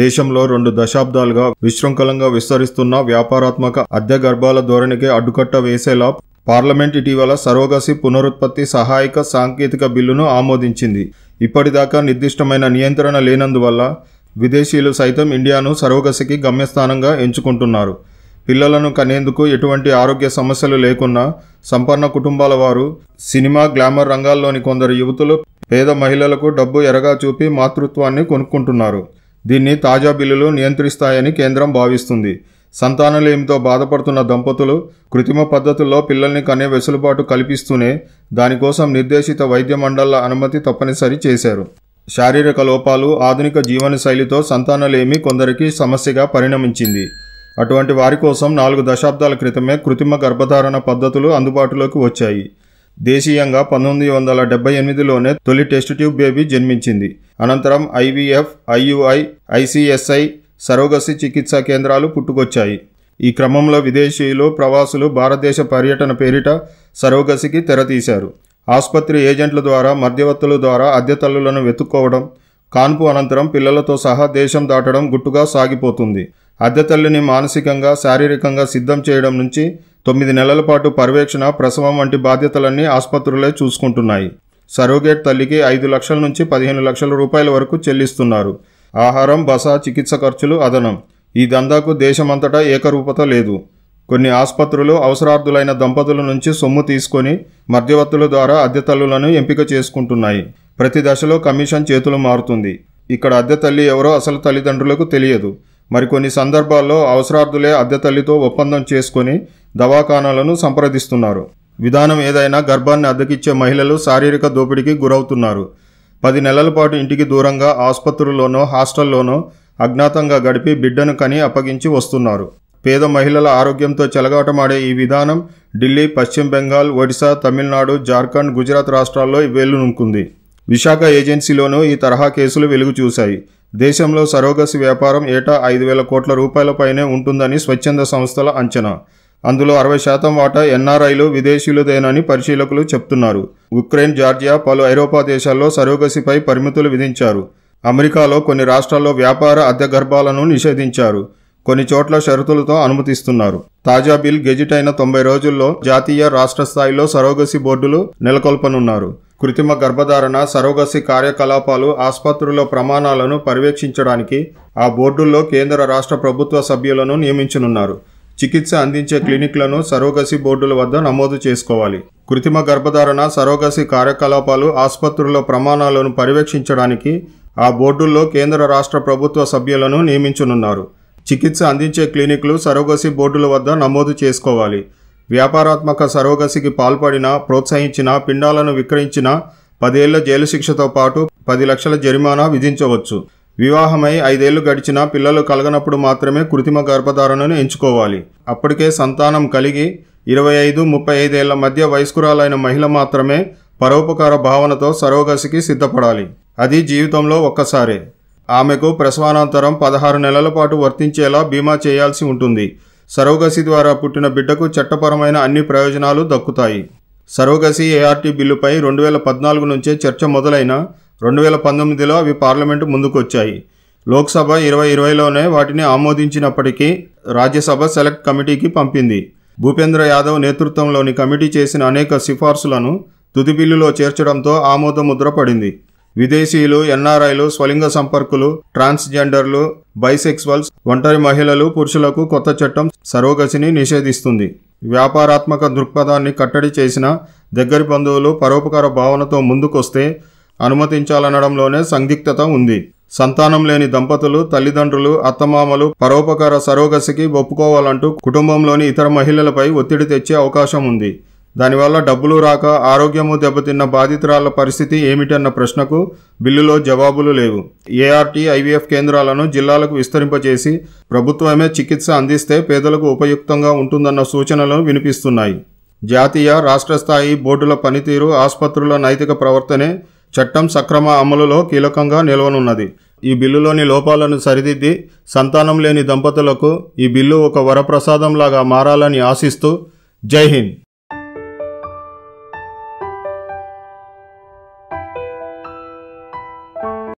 దేశంలో రెండు దశాబ్దాలుగా విశృంఖలంగా విస్తరిస్తున్న వ్యాపారాత్మక అద్దె గర్భాల ధోరణికి అడ్డుకట్ట వేసేలా పార్లమెంట్ ఇటీవల సరోగసి పునరుత్పత్తి సహాయక సాంకేతిక బిల్లును ఆమోదించింది ఇప్పటిదాకా నిర్దిష్టమైన నియంత్రణ లేనందువల్ల విదేశీయులు సైతం ఇండియాను సరోగసికి గమ్యస్థానంగా ఎంచుకుంటున్నారు పిల్లలను కనేందుకు ఎటువంటి ఆరోగ్య సమస్యలు లేకున్నా సంపన్న కుటుంబాల వారు సినిమా గ్లామర్ రంగాల్లోని కొందరు యువతులు పేద మహిళలకు డబ్బు ఎరగా చూపి మాతృత్వాన్ని కొనుక్కుంటున్నారు దీన్ని తాజా బిల్లులు నియంత్రిస్తాయని కేంద్రం భావిస్తుంది సంతానలేమితో బాధపడుతున్న దంపతులు కృత్రిమ పద్ధతుల్లో పిల్లల్ని కనే వెసులుబాటు కల్పిస్తూనే దానికోసం నిర్దేశిత వైద్య మండళ్ల అనుమతి తప్పనిసరి చేశారు శారీరక లోపాలు ఆధునిక జీవనశైలితో సంతానలేమి కొందరికి సమస్యగా పరిణమించింది అటువంటి వారి కోసం నాలుగు దశాబ్దాల క్రితమే కృత్రిమ గర్భధారణ పద్ధతులు అందుబాటులోకి వచ్చాయి దేశీయంగా పంతొమ్మిది వందల డెబ్బై ఎనిమిదిలోనే తొలి టెస్ట్ ట్యూబ్ బేబీ జన్మించింది అనంతరం ఐవీఎఫ్ ఐయుఐ ఐసిఎస్ఐ సరోగసి చికిత్సా కేంద్రాలు పుట్టుకొచ్చాయి ఈ క్రమంలో విదేశీయులు ప్రవాసులు భారతదేశ పర్యటన పేరిట సరోగసికి తెరతీశారు ఆసుపత్రి ఏజెంట్ల ద్వారా మధ్యవర్తుల ద్వారా అద్దె తల్లులను వెతుక్కోవడం కాన్పు అనంతరం పిల్లలతో సహా దేశం దాటడం గుట్టుగా సాగిపోతుంది అద్దె తల్లిని మానసికంగా శారీరకంగా సిద్ధం చేయడం నుంచి తొమ్మిది నెలల పాటు పర్యవేక్షణ ప్రసవం వంటి బాధ్యతలన్నీ ఆసుపత్రులే చూసుకుంటున్నాయి సరోగేట్ తల్లికి ఐదు లక్షల నుంచి పదిహేను లక్షల రూపాయల వరకు చెల్లిస్తున్నారు ఆహారం బస చికిత్స ఖర్చులు అదనం ఈ దందాకు దేశమంతటా ఏకరూపత లేదు కొన్ని ఆసుపత్రులు అవసరార్థులైన దంపతుల నుంచి సొమ్ము తీసుకొని మధ్యవర్తుల ద్వారా అద్దె తల్లులను ఎంపిక చేసుకుంటున్నాయి ప్రతి దశలో కమిషన్ చేతులు మారుతుంది ఇక్కడ అద్దె తల్లి ఎవరో అసలు తల్లిదండ్రులకు తెలియదు మరికొన్ని సందర్భాల్లో అవసరార్థులే అద్దె తల్లితో ఒప్పందం చేసుకొని దవాఖానాలను సంప్రదిస్తున్నారు విధానం ఏదైనా గర్భాన్ని అద్దెకిచ్చే మహిళలు శారీరక దోపిడీకి గురవుతున్నారు పది నెలల పాటు ఇంటికి దూరంగా ఆసుపత్రుల్లోనో హాస్టల్లోనో అజ్ఞాతంగా గడిపి బిడ్డను కని అప్పగించి వస్తున్నారు పేద మహిళల ఆరోగ్యంతో చెలగాటమాడే ఈ విధానం ఢిల్లీ పశ్చిమ బెంగాల్ ఒడిశా తమిళనాడు జార్ఖండ్ గుజరాత్ రాష్ట్రాల్లో వేలునుంకుంది విశాఖ ఏజెన్సీలోనూ ఈ తరహా కేసులు వెలుగు చూశాయి దేశంలో సరోగసి వ్యాపారం ఏటా ఐదు వేల కోట్ల రూపాయలపైనే ఉంటుందని స్వచ్ఛంద సంస్థల అంచనా అందులో అరవై శాతం వాటా ఎన్ఆర్ఐలు విదేశీయులదేనని పరిశీలకులు చెప్తున్నారు ఉక్రెయిన్ జార్జియా పలు ఐరోపా దేశాల్లో సరోగసిపై పరిమితులు విధించారు అమెరికాలో కొన్ని రాష్ట్రాల్లో వ్యాపార అద్దె గర్భాలను నిషేధించారు కొన్ని చోట్ల షరతులతో అనుమతిస్తున్నారు తాజా బిల్ గెజిట్ అయిన తొంభై రోజుల్లో జాతీయ రాష్ట్ర స్థాయిలో సరోగసి బోర్డులు నెలకొల్పనున్నారు కృత్రిమ గర్భధారణ సరోగసి కార్యకలాపాలు ఆసుపత్రుల ప్రమాణాలను పర్యవేక్షించడానికి ఆ బోర్డుల్లో కేంద్ర రాష్ట్ర ప్రభుత్వ సభ్యులను నియమించనున్నారు చికిత్స అందించే క్లినిక్లను సరోగసి బోర్డుల వద్ద నమోదు చేసుకోవాలి కృత్రిమ గర్భధారణ సరోగసి కార్యకలాపాలు ఆసుపత్రుల ప్రమాణాలను పర్యవేక్షించడానికి ఆ బోర్డుల్లో కేంద్ర రాష్ట్ర ప్రభుత్వ సభ్యులను నియమించనున్నారు చికిత్స అందించే క్లినిక్లు సరోగసి బోర్డుల వద్ద నమోదు చేసుకోవాలి వ్యాపారాత్మక సరోగసికి పాల్పడిన ప్రోత్సహించిన పిండాలను విక్రయించిన పదేళ్ల జైలు శిక్షతో పాటు పది లక్షల జరిమానా విధించవచ్చు వివాహమై ఐదేళ్లు గడిచిన పిల్లలు కలగనప్పుడు మాత్రమే కృత్రిమ గర్భధారణను ఎంచుకోవాలి అప్పటికే సంతానం కలిగి ఇరవై ఐదు ముప్పై ఐదేళ్ల మధ్య వయస్కురాలైన మహిళ మాత్రమే పరోపకార భావనతో సరోగసికి సిద్ధపడాలి అది జీవితంలో ఒక్కసారే ఆమెకు ప్రసవానంతరం పదహారు నెలల పాటు వర్తించేలా బీమా చేయాల్సి ఉంటుంది సరోగసి ద్వారా పుట్టిన బిడ్డకు చట్టపరమైన అన్ని ప్రయోజనాలు దక్కుతాయి సరోగసి ఏఆర్టీ బిల్లుపై రెండు వేల పద్నాలుగు నుంచే చర్చ మొదలైన రెండు వేల పంతొమ్మిదిలో అవి పార్లమెంటు ముందుకొచ్చాయి లోక్సభ ఇరవై ఇరవైలోనే వాటిని ఆమోదించినప్పటికీ రాజ్యసభ సెలెక్ట్ కమిటీకి పంపింది భూపేంద్ర యాదవ్ నేతృత్వంలోని కమిటీ చేసిన అనేక సిఫార్సులను తుది బిల్లులో చేర్చడంతో ఆమోదముద్ర పడింది విదేశీయులు ఎన్ఆర్ఐలు స్వలింగ సంపర్కులు ట్రాన్స్జెండర్లు బైసెక్స్వల్స్ ఒంటరి మహిళలు పురుషులకు కొత్త చట్టం సరోగసిని నిషేధిస్తుంది వ్యాపారాత్మక దృక్పథాన్ని కట్టడి చేసిన దగ్గరి బంధువులు పరోపకార భావనతో ముందుకొస్తే అనుమతించాలనడంలోనే సందిగ్ధత ఉంది సంతానం లేని దంపతులు తల్లిదండ్రులు అత్తమామలు పరోపకార సరోగసికి ఒప్పుకోవాలంటూ కుటుంబంలోని ఇతర మహిళలపై ఒత్తిడి తెచ్చే అవకాశం ఉంది దానివల్ల డబ్బులు రాక ఆరోగ్యము దెబ్బతిన్న బాధితురాల పరిస్థితి ఏమిటన్న ప్రశ్నకు బిల్లులో జవాబులు లేవు ఏఆర్టీ ఐవీఎఫ్ కేంద్రాలను జిల్లాలకు విస్తరింపజేసి ప్రభుత్వమే చికిత్స అందిస్తే పేదలకు ఉపయుక్తంగా ఉంటుందన్న సూచనలు వినిపిస్తున్నాయి జాతీయ రాష్ట్ర స్థాయి బోర్డుల పనితీరు ఆసుపత్రుల నైతిక ప్రవర్తనే చట్టం సక్రమ అమలులో కీలకంగా నిలవనున్నది ఈ బిల్లులోని లోపాలను సరిదిద్ది సంతానం లేని దంపతులకు ఈ బిల్లు ఒక వరప్రసాదంలాగా మారాలని ఆశిస్తూ జై హింద్